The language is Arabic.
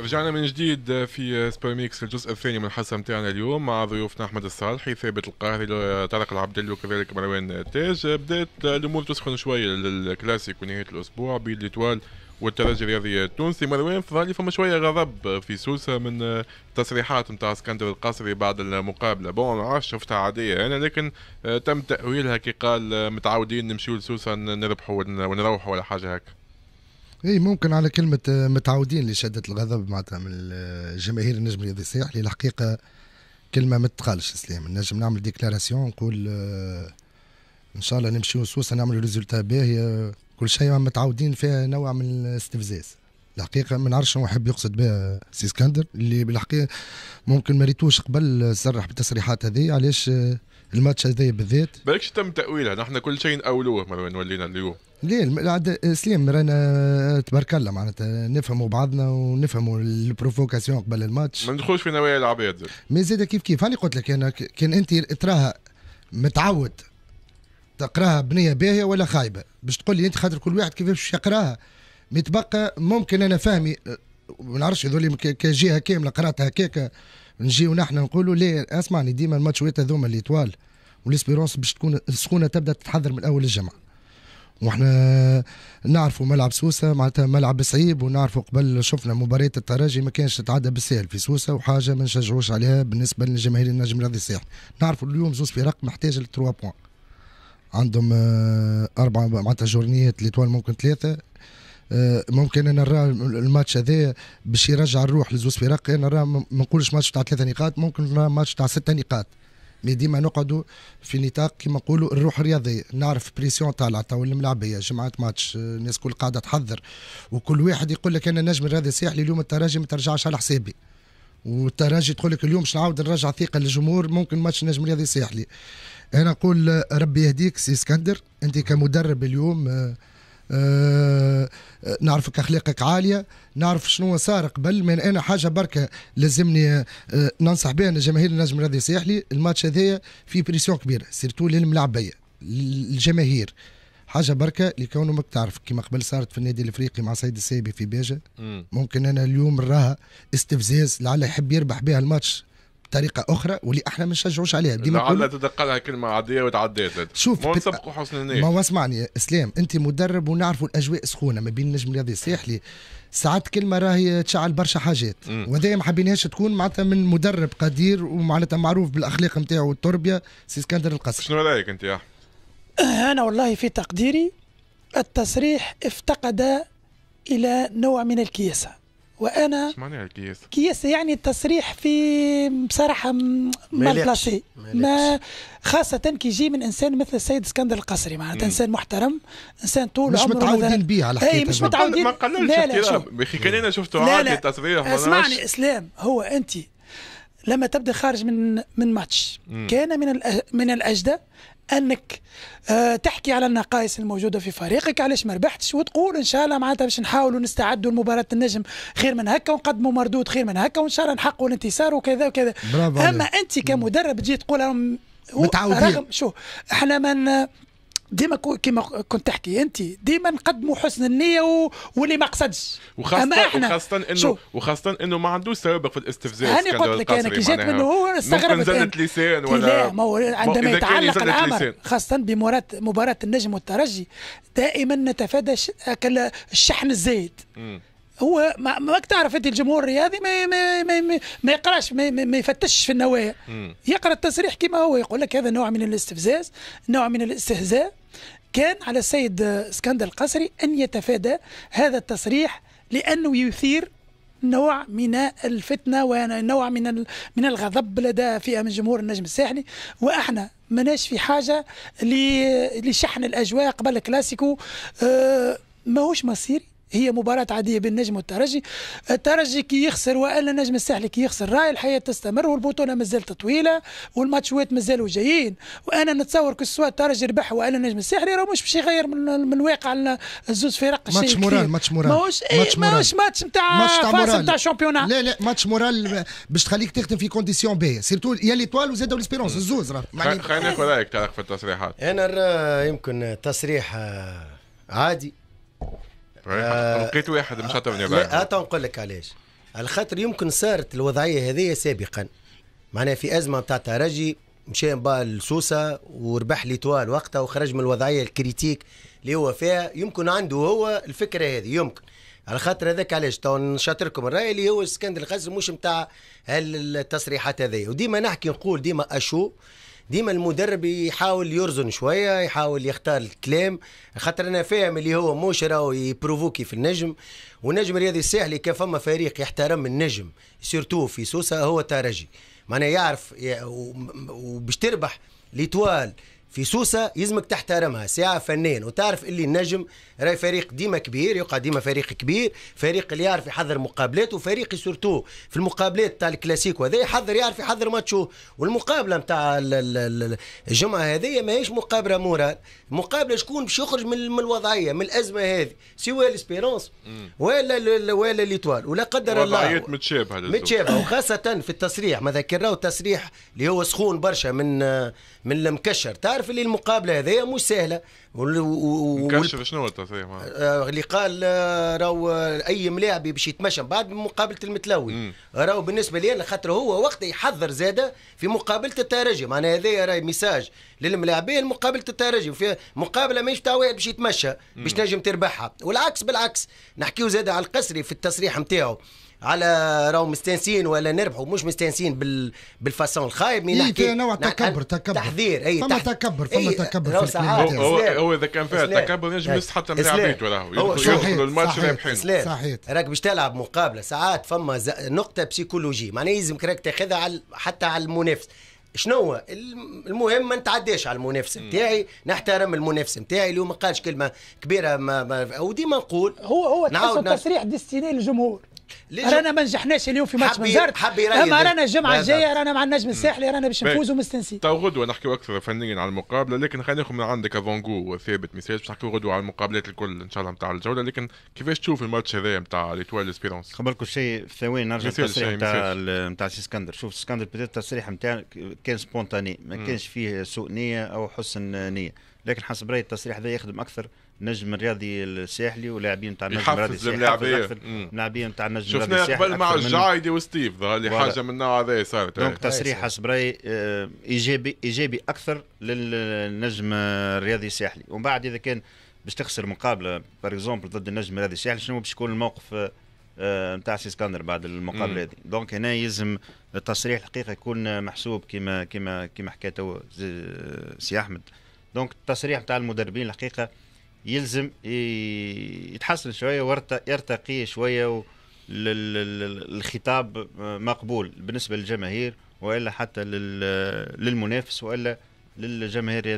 رجعنا من جديد في سبيرميكس الجزء الثاني من الحلقه نتاعنا اليوم مع ضيوفنا احمد الصالحي ثابت القاهري طارق العبدلي وكذلك مروان تاج بدات الامور تسخن شويه للكلاسيك ونهايه الاسبوع بين ليتوال والترجي الرياضي التونسي مروان فظهر فما شويه غضب في سوسه من تصريحات نتاع اسكندر القصري بعد المقابله بون ما عرفش شفتها عاديه انا لكن تم تاويلها كي قال متعودين نمشيو لسوسه نربحوا ونروحوا ولا حاجه هكا اي ممكن على كلمه آه، متعودين لشده الغضب معناتها من الجماهير آه، النجم الرياضي الساحلي اللي الحقيقه كلمه ما تقالش اسلام نجم نعمل ديكلاراسيون نقول آه، ان شاء الله نمشيو سوسه نعمل ريزولتا باهيه كل شيء متعودين فيها نوع من الاستفزاز الحقيقه ما نعرفش شنو يحب يقصد بها سي اسكندر اللي بالحقيقه ممكن ما ريتوش قبل صرح بالتصريحات هذه علاش الماتش هذايا بالذات بالكش تم تاويلها نحن كل شيء ناولوه مروان ولينا اليوم ليه عاد سليم رانا تبارك الله معناتها نفهموا بعضنا ونفهموا البروفوكاسيون قبل الماتش ما ندخلوش في نوايا العباد مي زاد كيف كيف هاني قلت لك انا كان انت تراها متعود تقراها بنيه باهيه ولا خايبه باش تقول لي انت خاطر كل واحد كيفاش يقراها متبقى ممكن انا فهمي آه، ما نعرفش هذول كجهه كامله قراتها هكاك نجيو نحن نقولوا لا اسمعني ديما الماتشوات هذوما اللي طوال والاسبيرونس باش تكون السخونه تبدا تتحضر من اول الجمعه واحنا نعرفوا ملعب سوسه معناتها ملعب صعيب ونعرفوا قبل شفنا مباريات الترجي ما كانش تتعدى بالسهل في سوسه وحاجه ما نشجعوش عليها بالنسبه للجماهير النجم الرياضي الساحلي نعرفوا اليوم زوز فرق محتاجه لتروا بوان عندهم آه، أربعة معناتها جورنيات اللي طوال ممكن ثلاثة آه، ممكن انا نرى الماتش هذا باش يرجع الروح لزوز فرق انا نرى ما نقولش ماتش تاع ثلاثه نقاط ممكن نرى ماتش تاع سته نقاط مي ديما نقعدوا في نطاق كيما نقولوا الروح الرياضيه نعرف بريسيون طالعه تو الملاعبيه جماعه ماتش الناس كل قاعده تحضر وكل واحد يقول لك انا نجم الرياضي الساحلي اليوم التراجي ما ترجعش على حسابي والتراجي تقول لك اليوم باش نعاود نرجع ثقه للجمهور ممكن ماتش نجم الرياضي الساحلي انا نقول ربي يهديك سي اسكندر انت كمدرب اليوم آه، آه، آه، نعرفك اخلاقك عاليه نعرف شنو صار قبل من انا حاجه بركه لازمني آه، ننصح بها جماهير النجم الرياضي الساحلي الماتش هذايا فيه بريسيون كبيره سيرتو للملاعبيه الجماهير حاجه بركه لكونه ماك تعرف كما قبل صارت في النادي الافريقي مع سيد السيبي في باجه ممكن انا اليوم راها استفزاز لعل يحب يربح بها الماتش بطريقه اخرى واللي احنا ما نشجعوش عليها ديما لعل تدقلها كلمه عاديه وتعدات شوف ما نسبقوا حسن النيه ما اسمعني اسلام انت مدرب ونعرفوا الاجواء سخونه ما بين النجم الرياضي الساحلي ساعات كلمه راهي تشعل برشا حاجات وهذا ما حبيناش تكون معناتها من مدرب قدير ومعناتها معروف بالاخلاق نتاعو والتربيه سي اسكندر القصر شنو رايك انت يا احمد؟ انا والله في تقديري التصريح افتقد الى نوع من الكياسه وانا كيس يعني التصريح في بصراحه ما بلاسي ما خاصه كي يجي من انسان مثل السيد اسكندر القصري معناتها انسان محترم انسان طول مش عمره متعودين بيه على إيه، حكايه مش متعودين ما قللش لا يا اخي كان انا شفته عادي التصريح اسمعني اسلام هو انت لما تبدا خارج من من ماتش كان من من الاجدى انك آه، تحكي على النقائص الموجوده في فريقك علاش ما ربحتش وتقول ان شاء الله معناتها باش نحاولوا نستعدوا لمباراه النجم خير من هكا ونقدموا مردود خير من هكا وان شاء الله نحققوا الانتصار وكذا وكذا اما انت كمدرب تجي تقول متعودين تعاوديش شوف احنا ما ديما كيما كنت تحكي انت ديما نقدموا حسن النيه و... واللي ما قصدش وخاصه أما احنا وخاصه انه وخاصه انه ما عندوش سوابق في الاستفزاز هاني قلت لك انا كي جات منه هو استغربت ممكن لسان ولا لا ما هو عندما يتعلق الامر خاصه بمباراه مباراه النجم والترجي دائما نتفادى الشحن الزايد هو ما ما تعرف انت الجمهور الرياضي ما ما ما, ما, يقراش ما, ما يفتشش في النوايا يقرا التصريح كما هو يقول لك هذا نوع من الاستفزاز نوع من الاستهزاء كان على السيد اسكندر القسري أن يتفادى هذا التصريح لأنه يثير نوع من الفتنة ونوع من من الغضب لدى فئة من جمهور النجم الساحلي وإحنا ماناش في حاجة لشحن الأجواء قبل الكلاسيكو آه، ماهوش مصيري هي مباراة عادية بين النجم والترجي الترجي كي يخسر وإلا النجم الساحلي كي يخسر راي الحياة تستمر والبطولة مازالت طويلة والماتشوات مازالوا جايين وأنا نتصور كل سواء الترجي ربح وإلا النجم الساحلي راه مش باش يغير من, من الواقع الزوز فرق ماتش مورال إيه، ماتش مورال ماهوش ماتش مورال ماهوش ماتش نتاع فاس نتاع شامبيونا لا لا ماتش مورال باش تخليك تخدم في كونديسيون باهية سيرتو يا ليتوال وزاد ليسبيرونس الزوز راه يعني- خلينا ناخذ رايك في التصريحات أنا يمكن تصريح آه، عادي آه، لقيت واحد مش ثمانية لا تو نقول لك علاش على خاطر يمكن صارت الوضعيه هذه سابقا معناها في ازمه نتاع ترجي مشى بقى السوسة وربح لي طوال وقتها وخرج من الوضعيه الكريتيك اللي هو فيها يمكن عنده هو الفكره هذه يمكن على خاطر هذاك علاش تو نشاطركم الراي اللي هو اسكندر الخز مش نتاع التصريحات هذه وديما نحكي نقول ديما اشو ديما المدرب يحاول يرزن شويه يحاول يختار الكلام خاطر انا فاهم اللي هو موش راهو يبروفوكي في النجم والنجم الرياضي الساحلي كان فما فريق يحترم النجم سيرتو في سوسه هو ترجي معناها يعرف وباش تربح ليتوال في سوسة يزمك تحترمها ساعة فنان وتعرف اللي النجم راي فريق ديما كبير يقع ديما فريق كبير فريق اللي يعرف يحضر مقابلات وفريق سورتو في المقابلات تاع الكلاسيكو هذا يحضر يعرف يحضر ماتشو والمقابله نتاع الجمعه هذه ماهيش مقابله مورال مقابله شكون باش يخرج من الوضعيه من الازمه هذه سواء الاسبيرونس ولا ولا ليتوال ولا قدر الله وضعيات متشابهه متشابهه وخاصه في التصريح ما ذكرناه التصريح اللي هو سخون برشا من من المكشر تعرف عارف اللي المقابله هذه مش سهله نكشف شنو التصريح آه، اللي قال آه، راهو آه، اي ملاعبي باش يتمشى بعد مقابله المتلوي راهو بالنسبه لي انا خاطر هو وقت يحذر زاده في مقابله الترجي معناها هذا راهي ميساج للملاعبين مقابله الترجي في مقابله ماهيش تاع واحد باش يتمشى باش نجم تربحها والعكس بالعكس نحكيو زاده على القسري في التصريح نتاعو على راهو مستانسين ولا نربحوا مش مستانسين بال بالفاسون الخايب من إيه، نحكي إيه، نوع تكبر تكبر تحذير اي فما تكبر فما إيه، تكبر في هو هو اذا كان فيها تكبر ينجم يمس حتى من لعبيته راهو يدخلوا الماتش رابحين صحيح راك باش تلعب مقابله ساعات فما نقطه بسيكولوجي معناها يلزمك راك تاخذها على حتى على المنافس شنو المهم ما نتعداش على المنافس نتاعي نحترم المنافس نتاعي اللي ما قالش كلمه كبيره ما, ما وديما نقول هو هو نعاود تصريح ديستيني للجمهور رانا ما نجحناش اليوم في ماتش منزرت اما رانا الجمعه الجايه رانا مع النجم الساحلي رانا باش نفوزوا طيب، مستنسي تو طيب، غدوه نحكيو اكثر فنيا على المقابله لكن خلينا ناخذ من عندك افونغو ثابت مثال باش نحكيو غدوه على المقابلات الكل ان شاء الله نتاع الجوله لكن كيفاش تشوف الماتش هذايا نتاع ليتوال اسبيرونس قبل كل شيء في ثواني نرجع للتصريح نتاع نتاع سي اسكندر شوف اسكندر التصريح نتاعك كان سبونتاني ما كانش فيه سوء نيه او حسن نيه لكن حسب رايي التصريح هذا يخدم اكثر نجم الرياضي الساحلي ولاعبين نتاع النجم الرياضي الساحلي يحفز اللاعبين نتاع النجم الرياضي الساحلي شفناه قبل مع الجعايدي وستيف ظهر لي حاجه من النوع هذا صارت دونك تصريح حسب رايي آه، ايجابي ايجابي اكثر للنجم الرياضي الساحلي ومن بعد اذا كان باش تخسر مقابله باغ اكزومبل ضد النجم الرياضي الساحلي شنو باش يكون الموقف آه، نتاع سي اسكندر بعد المقابله هذه دونك هنا يلزم التصريح الحقيقه يكون محسوب كما كما كما حكيت سي احمد دونك التصريح نتاع المدربين الحقيقه يلزم يتحسن شويه ويرتقي شويه الخطاب مقبول بالنسبه للجماهير والا حتى للمنافس والا للجماهير